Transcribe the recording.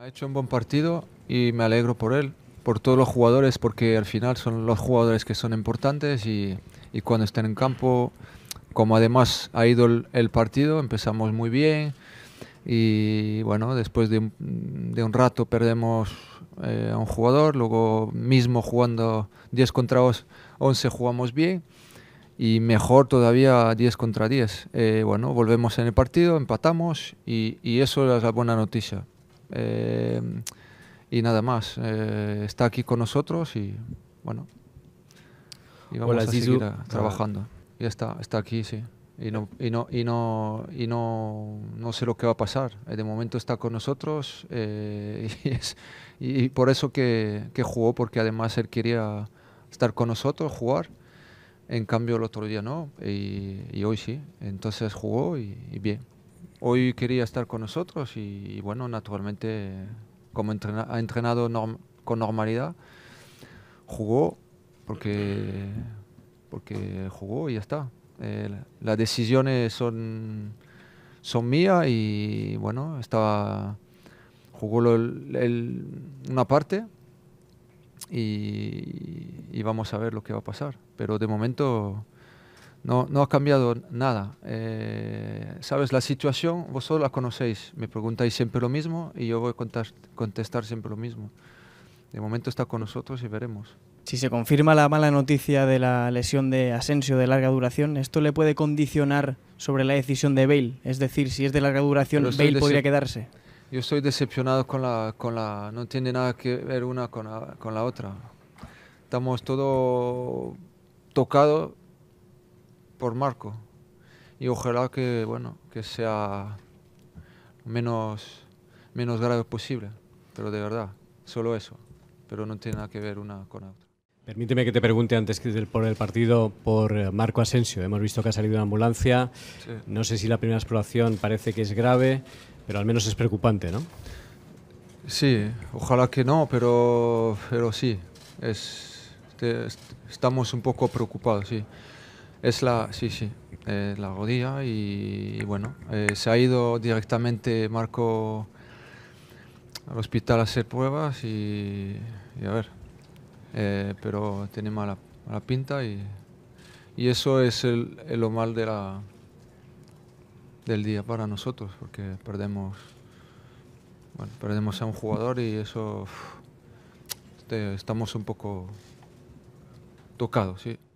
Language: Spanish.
Ha hecho un buen partido y me alegro por él, por todos los jugadores, porque al final son los jugadores que son importantes y, cuando están en campo, como además ha ido el, partido, empezamos muy bien y bueno, después de un, rato perdemos eh, a un jugador, luego mismo jugando 10 contra 11 jugamos bien y mejor todavía 10 contra 10. Eh, bueno, volvemos en el partido, empatamos y eso es la buena noticia. Em, y nada más, eh, está aquí con nosotros y bueno, y vamos a seguir trabajando. Ya está, está aquí, sí. Y no, y no, y no, y no, no sé lo que va a pasar. Eh, de momento está con nosotros eh, y, es, y, por eso que, que, jugó, porque además él quería estar con nosotros, jugar. En cambio el otro día no, y, y hoy sí. Entonces jugó y bien hoy quería estar con nosotros y, bueno, naturalmente, como ha entrenado con normalidad, jugó porque, porque jugó y ya está. Eh, las decisiones son, son mías y bueno, estaba, jugó una parte y vamos a ver lo que va a pasar. Pero de momento no, ha cambiado nada. Eh, Sabes, la situación, vosotros la conocéis, me preguntáis siempre lo mismo y yo voy a contestar siempre lo mismo. De momento está con nosotros y veremos. Si se confirma la mala noticia de la lesión de Asensio de larga duración, ¿esto le puede condicionar sobre la decisión de Bale? Es decir, si es de larga duración, Bale podría quedarse. Yo estoy decepcionado con la, con la... No tiene nada que ver una con la, otra. Estamos todos tocado por Marco. Y ojalá que, bueno, que sea menos, menos grave posible. Pero de verdad, solo eso. Pero no tiene nada que ver una con otra. Permíteme que te pregunte antes que por el partido por eh, Marco Asensio. Hemos visto que ha salido una ambulancia. No sé si la primera exploración parece que es grave, pero al menos es preocupante, ¿no? Sí, ojalá que no, pero, pero sí. Es, estamos un poco preocupados, sí. Es la, sí, sí, eh, la rodilla y, bueno, eh, se ha ido directamente Marco al hospital a hacer pruebas y, a ver, eh, pero tiene mala, pinta y, eso es lo mal del día para nosotros, porque perdemos, perdemos a un jugador y eso... estamos un poco tocados, sí.